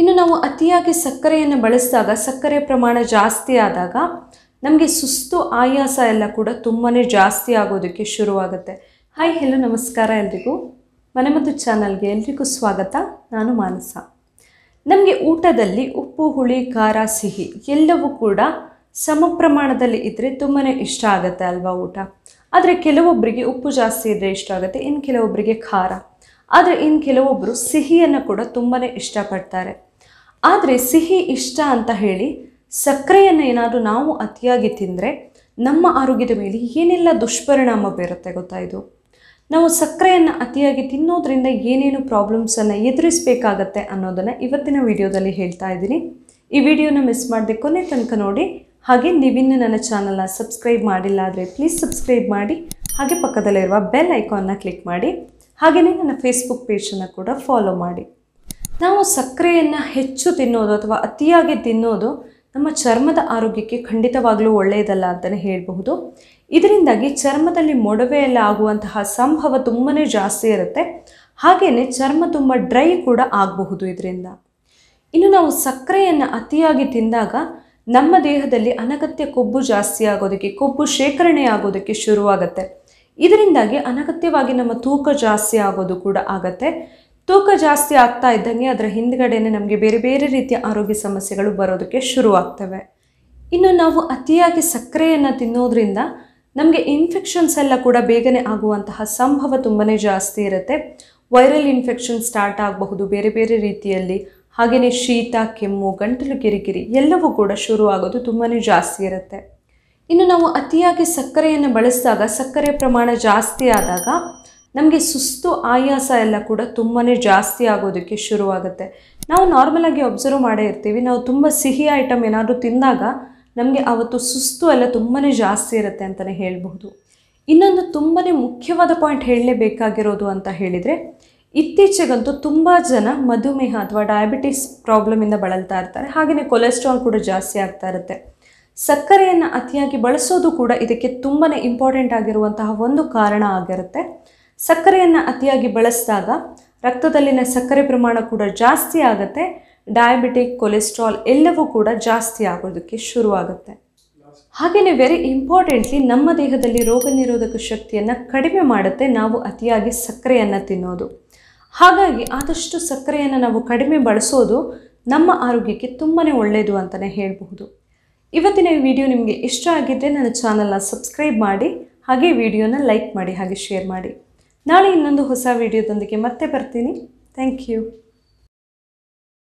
ಇನ್ನು ನಾವು ಅತಿಯಾಗಿ ಸಕ್ಕರೆಯನ್ನು ಬಳಸಿದಾಗ ಸಕ್ಕರೆ ಪ್ರಮಾಣ ಜಾಸ್ತಿ ಆದಾಗ ನಮಗೆ ಸುಸ್ತು ಆಯಾಸ ಎಲ್ಲ ಕೂಡ ತುಂಬಾ ಜಾಸ್ತಿ ಆಗೋದಕ್ಕೆ ಶುರುವಾಗುತ್ತೆ ಹಾಯ್ ಹೆಲೋ ನಮಸ್ಕಾರ ಎಲ್ರಿಗೂ ಮನೆಮದ್ದು ಚಾನಲ್ಗೆ ಎಲ್ರಿಗೂ ಸ್ವಾಗತ ನಾನು ಮಾನಸ ನಮಗೆ ಊಟದಲ್ಲಿ ಉಪ್ಪು ಹುಳಿ ಖಾರ ಸಿಹಿ ಎಲ್ಲವೂ ಕೂಡ ಸಮ ಪ್ರಮಾಣದಲ್ಲಿ ಇದ್ದರೆ ತುಂಬಾ ಇಷ್ಟ ಆಗುತ್ತೆ ಅಲ್ವಾ ಊಟ ಆದರೆ ಕೆಲವೊಬ್ಬರಿಗೆ ಉಪ್ಪು ಜಾಸ್ತಿ ಇದ್ದರೆ ಇಷ್ಟ ಆಗುತ್ತೆ ಇನ್ನು ಕೆಲವೊಬ್ಬರಿಗೆ ಖಾರ ಆದರೆ ಇನ್ನು ಕೆಲವೊಬ್ಬರು ಸಿಹಿಯನ್ನು ಕೂಡ ತುಂಬಾ ಇಷ್ಟಪಡ್ತಾರೆ ಆದರೆ ಸಿಹಿ ಇಷ್ಟ ಅಂತ ಹೇಳಿ ಸಕ್ಕರೆಯನ್ನು ಏನಾದರೂ ನಾವು ಅತಿಯಾಗಿ ತಿಂದರೆ ನಮ್ಮ ಆರೋಗ್ಯದ ಮೇಲೆ ಏನೆಲ್ಲ ದುಷ್ಪರಿಣಾಮ ಬೀರುತ್ತೆ ಗೊತ್ತಾ ಇದು ನಾವು ಸಕ್ಕರೆಯನ್ನು ಅತಿಯಾಗಿ ತಿನ್ನೋದ್ರಿಂದ ಏನೇನು ಪ್ರಾಬ್ಲಮ್ಸನ್ನು ಎದುರಿಸಬೇಕಾಗತ್ತೆ ಅನ್ನೋದನ್ನು ಇವತ್ತಿನ ವಿಡಿಯೋದಲ್ಲಿ ಹೇಳ್ತಾ ಇದ್ದೀನಿ ಈ ವಿಡಿಯೋನ ಮಿಸ್ ಮಾಡಿದೆ ಕೊನೆ ತನಕ ನೋಡಿ ಹಾಗೆ ನೀವಿನ್ನು ನನ್ನ ಚಾನಲ್ನ ಸಬ್ಸ್ಕ್ರೈಬ್ ಮಾಡಿಲ್ಲ ಆದರೆ ಪ್ಲೀಸ್ ಸಬ್ಸ್ಕ್ರೈಬ್ ಮಾಡಿ ಹಾಗೆ ಪಕ್ಕದಲ್ಲಿರುವ ಬೆಲ್ ಐಕಾನ್ನ ಕ್ಲಿಕ್ ಮಾಡಿ ಹಾಗೆಯೇ ನನ್ನ ಫೇಸ್ಬುಕ್ ಪೇಜನ್ನು ಕೂಡ ಫಾಲೋ ಮಾಡಿ ನಾವು ಸಕ್ಕರೆಯನ್ನು ಹೆಚ್ಚು ತಿನ್ನೋದು ಅಥವಾ ಅತಿಯಾಗಿ ತಿನ್ನೋದು ನಮ್ಮ ಚರ್ಮದ ಆರೋಗ್ಯಕ್ಕೆ ಖಂಡಿತವಾಗಲೂ ಒಳ್ಳೆಯದಲ್ಲ ಅಂತಲೇ ಹೇಳಬಹುದು ಇದರಿಂದಾಗಿ ಚರ್ಮದಲ್ಲಿ ಮೊಡವೆಯೆಲ್ಲ ಆಗುವಂತಹ ಸಂಭವ ತುಂಬಾ ಜಾಸ್ತಿ ಇರುತ್ತೆ ಹಾಗೆಯೇ ಚರ್ಮ ತುಂಬ ಡ್ರೈ ಕೂಡ ಆಗಬಹುದು ಇದರಿಂದ ಇನ್ನು ನಾವು ಸಕ್ಕರೆಯನ್ನು ಅತಿಯಾಗಿ ತಿಂದಾಗ ನಮ್ಮ ದೇಹದಲ್ಲಿ ಅನಗತ್ಯ ಕೊಬ್ಬು ಜಾಸ್ತಿ ಆಗೋದಕ್ಕೆ ಕೊಬ್ಬು ಶೇಖರಣೆ ಆಗೋದಕ್ಕೆ ಶುರುವಾಗುತ್ತೆ ಇದರಿಂದಾಗಿ ಅನಗತ್ಯವಾಗಿ ನಮ್ಮ ತೂಕ ಜಾಸ್ತಿ ಆಗೋದು ಕೂಡ ಆಗತ್ತೆ ತೂಕ ಜಾಸ್ತಿ ಆಗ್ತಾ ಇದ್ದಂಗೆ ಅದರ ಹಿಂದ್ಗಡೆನೆ ನಮಗೆ ಬೇರೆ ಬೇರೆ ರೀತಿಯ ಆರೋಗ್ಯ ಸಮಸ್ಯೆಗಳು ಬರೋದಕ್ಕೆ ಶುರುವಾಗ್ತವೆ ಇನ್ನು ನಾವು ಅತಿಯಾಗಿ ಸಕ್ಕರೆಯನ್ನು ತಿನ್ನೋದ್ರಿಂದ ನಮಗೆ ಇನ್ಫೆಕ್ಷನ್ಸ್ ಎಲ್ಲ ಕೂಡ ಬೇಗನೆ ಆಗುವಂತಹ ಸಂಭವ ತುಂಬಾ ಜಾಸ್ತಿ ಇರುತ್ತೆ ವೈರಲ್ ಇನ್ಫೆಕ್ಷನ್ ಸ್ಟಾರ್ಟ್ ಆಗಬಹುದು ಬೇರೆ ಬೇರೆ ರೀತಿಯಲ್ಲಿ ಹಾಗೆಯೇ ಶೀತ ಕೆಮ್ಮು ಗಂಟಲು ಕಿರಿಕಿರಿ ಎಲ್ಲವೂ ಕೂಡ ಶುರು ಆಗೋದು ತುಂಬಾ ಜಾಸ್ತಿ ಇರುತ್ತೆ ಇನ್ನು ನಾವು ಅತಿಯಾಗಿ ಸಕ್ಕರೆಯನ್ನು ಬಳಸಿದಾಗ ಸಕ್ಕರೆ ಪ್ರಮಾಣ ಜಾಸ್ತಿ ಆದಾಗ ನಮಗೆ ಸುಸ್ತು ಆಯಾಸ ಎಲ್ಲ ಕೂಡ ತುಂಬಾ ಜಾಸ್ತಿ ಆಗೋದಕ್ಕೆ ಶುರುವಾಗುತ್ತೆ ನಾವು ನಾರ್ಮಲಾಗಿ ಒಬ್ಸರ್ವ್ ಮಾಡೇ ಇರ್ತೀವಿ ನಾವು ತುಂಬ ಸಿಹಿ ಐಟಮ್ ಏನಾದರೂ ತಿಂದಾಗ ನಮಗೆ ಆವತ್ತು ಸುಸ್ತು ಎಲ್ಲ ತುಂಬಾ ಜಾಸ್ತಿ ಇರುತ್ತೆ ಅಂತಲೇ ಹೇಳಬಹುದು ಇನ್ನೊಂದು ತುಂಬಾ ಮುಖ್ಯವಾದ ಪಾಯಿಂಟ್ ಹೇಳಲೇಬೇಕಾಗಿರೋದು ಅಂತ ಹೇಳಿದರೆ ಇತ್ತೀಚೆಗಂತೂ ತುಂಬ ಜನ ಮಧುಮೇಹ ಅಥವಾ ಡಯಾಬಿಟಿಸ್ ಪ್ರಾಬ್ಲಮಿಂದ ಬಳಲ್ತಾ ಇರ್ತಾರೆ ಹಾಗೆಯೇ ಕೊಲೆಸ್ಟ್ರಾಲ್ ಕೂಡ ಜಾಸ್ತಿ ಆಗ್ತಾ ಇರುತ್ತೆ ಸಕ್ಕರೆಯನ್ನು ಅತಿಯಾಗಿ ಬಳಸೋದು ಕೂಡ ಇದಕ್ಕೆ ತುಂಬಾ ಇಂಪಾರ್ಟೆಂಟ್ ಆಗಿರುವಂತಹ ಒಂದು ಕಾರಣ ಆಗಿರುತ್ತೆ ಸಕ್ಕರೆಯನ್ನು ಅತಿಯಾಗಿ ಬಳಸಿದಾಗ ರಕ್ತದಲ್ಲಿನ ಸಕ್ಕರೆ ಪ್ರಮಾಣ ಕೂಡ ಜಾಸ್ತಿ ಆಗುತ್ತೆ ಡಯಾಬಿಟಿಕ್ ಕೊಲೆಸ್ಟ್ರಾಲ್ ಎಲ್ಲವೂ ಕೂಡ ಜಾಸ್ತಿ ಆಗೋದಕ್ಕೆ ಶುರುವಾಗುತ್ತೆ ಹಾಗೆಯೇ ವೆರಿ ಇಂಪಾರ್ಟೆಂಟ್ಲಿ ನಮ್ಮ ದೇಹದಲ್ಲಿ ರೋಗ ನಿರೋಧಕ ಶಕ್ತಿಯನ್ನು ಕಡಿಮೆ ಮಾಡುತ್ತೆ ನಾವು ಅತಿಯಾಗಿ ಸಕ್ಕರೆಯನ್ನು ತಿನ್ನೋದು ಹಾಗಾಗಿ ಆದಷ್ಟು ಸಕ್ಕರೆಯನ್ನು ನಾವು ಕಡಿಮೆ ಬಳಸೋದು ನಮ್ಮ ಆರೋಗ್ಯಕ್ಕೆ ತುಂಬಾ ಒಳ್ಳೆಯದು ಅಂತಲೇ ಹೇಳಬಹುದು ಇವತ್ತಿನ ಈ ವಿಡಿಯೋ ನಿಮಗೆ ಇಷ್ಟ ಆಗಿದ್ದರೆ ನನ್ನ ಚಾನಲ್ನ ಸಬ್ಸ್ಕ್ರೈಬ್ ಮಾಡಿ ಹಾಗೆ ವಿಡಿಯೋನ ಲೈಕ್ ಮಾಡಿ ಹಾಗೆ ಶೇರ್ ಮಾಡಿ ನಾಳೆ ಇನ್ನೊಂದು ಹೊಸ ವಿಡಿಯೋದೊಂದಿಗೆ ಮತ್ತೆ ಬರ್ತೀನಿ ಥ್ಯಾಂಕ್ ಯು